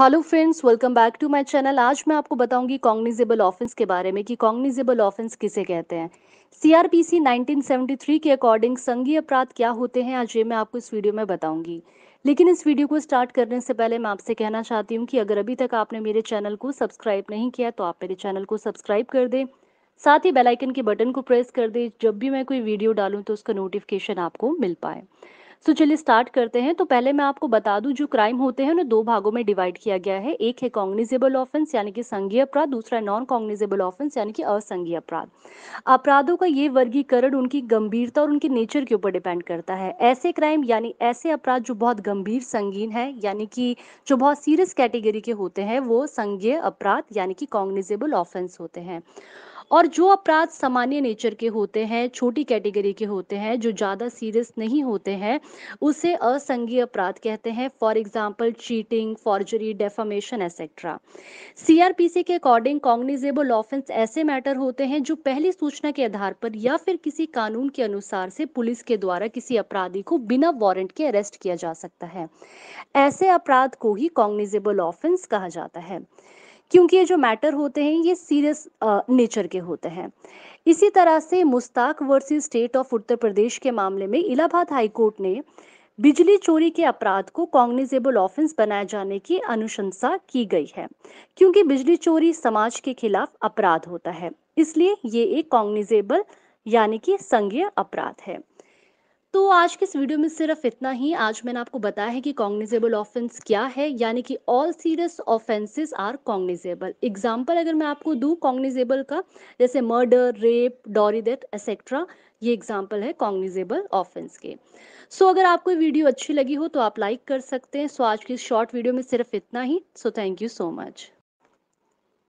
hello friends welcome back to my channel आज मैं आपको बताऊंगी कॉग्निजेबल ऑफेंस के बारे में कि कॉग्निजेबल ऑफेंस किसे कहते हैं सीआरपीसी 1973 के अकॉर्डिंग संघीय अपराध क्या होते हैं आज ये मैं आपको इस वीडियो में बताऊंगी लेकिन इस वीडियो को स्टार्ट करने से पहले मैं आपसे कहना चाहती हूँ कि अगर अभी तक आपने मेरे चैनल को सब्सक्राइब नहीं किया तो आप मेरे चैनल को सब्सक्राइब कर दें साथ ही बेलाइकन के बटन को प्रेस कर दें जब भी मैं कोई वीडियो डालूँ तो उसका नोटिफिकेशन आपको मिल पाए सो चलिए स्टार्ट करते हैं तो पहले मैं आपको बता दूं जो क्राइम होते हैं उन्हें दो भागों में डिवाइड किया गया है एक है कॉग्निजेबल ऑफेंस यानी कि संघीय अपराध दूसरा नॉन कॉग्निजेबल ऑफेंस यानी कि असंघीय अपराध अपराधों का ये वर्गीकरण उनकी गंभीरता और उनके नेचर के ऊपर डिपेंड करता है ऐसे क्राइम यानी ऐसे अपराध जो बहुत गंभीर संगीन है यानी कि जो बहुत सीरियस कैटेगरी के होते हैं वो संघीय अपराध यानी कि कॉग्निजेबल ऑफेंस होते हैं और जो अपराध सामान्य नेचर के होते हैं छोटी कैटेगरी के होते हैं जो ज़्यादा सीरियस नहीं होते हैं उसे असंघीय अपराध कहते हैं for example cheating forgery defamation etcetera CrPC के अकॉर्डिंग कॉग्निजेबल ऑफेंस ऐसे मैटर होते हैं जो पहली सूचना के आधार पर या फिर किसी कानून के अनुसार से पुलिस के द्वारा किसी अपराधी को बिना वारंट के अरेस्ट किया जा सकता है ऐसे अपराध को ही कॉग्निजेबल ऑफेंस कहा जाता है क्योंकि ये जो मैटर होते हैं ये सीरियस नेचर के होते हैं इसी तरह से Mushtaq versus state of Uttar Pradesh के मामले में इलाहाबाद हाईकोर्ट ने बिजली चोरी के अपराध को कॉग्निजेबल ऑफेंस बनाए जाने की अनुशंसा की गई है क्योंकि बिजली चोरी समाज के खिलाफ अपराध होता है इसलिए ये एक कॉग्निजेबल यानी कि संघीय अपराध है तो आज के इस वीडियो में सिर्फ इतना ही आज मैंने आपको बताया है कि कॉग्निजेबल ऑफेंस क्या है यानी कि all serious offences are cognizable example अगर मैं आपको दूँ कॉग्निजेबल का जैसे murder rape dowry death etcetera ये एग्जाम्पल है कॉग्निजेबल ऑफेंस के सो so, अगर आपको वीडियो अच्छी लगी हो तो आप लाइक कर सकते हैं सो so, आज की शॉर्ट वीडियो में सिर्फ इतना ही so thank you so much